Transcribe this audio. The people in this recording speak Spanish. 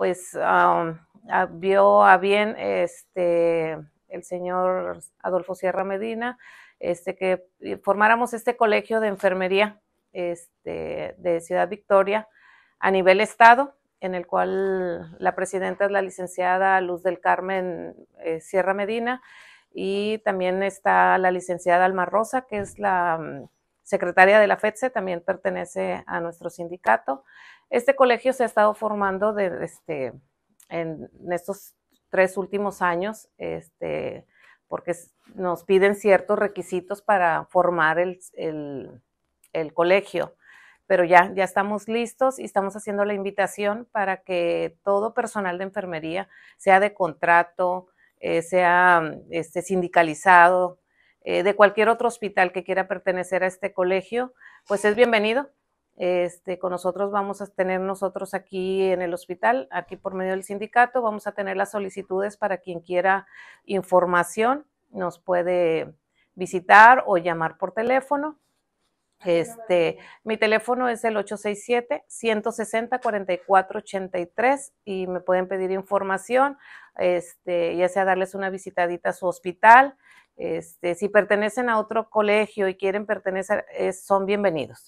pues ah, vio a bien este, el señor Adolfo Sierra Medina este, que eh, formáramos este colegio de enfermería este, de Ciudad Victoria a nivel estado, en el cual la presidenta es la licenciada Luz del Carmen eh, Sierra Medina y también está la licenciada Alma Rosa, que es la mm, secretaria de la FEDSE, también pertenece a nuestro sindicato. Este colegio se ha estado formando este, en, estos tres últimos años, este, porque nos piden ciertos requisitos para formar el, colegio pero ya, ya estamos listos y estamos haciendo la invitación para que todo personal de enfermería, sea de contrato, eh, sea este, sindicalizado, eh, de cualquier otro hospital que quiera pertenecer a este colegio, pues es bienvenido. Este, con nosotros vamos a tener nosotros aquí en el hospital, aquí por medio del sindicato, vamos a tener las solicitudes para quien quiera información, nos puede visitar o llamar por teléfono. Este, mi teléfono es el 867-160-4483 y me pueden pedir información, este, ya sea darles una visitadita a su hospital, este, si pertenecen a otro colegio y quieren pertenecer, eh, son bienvenidos.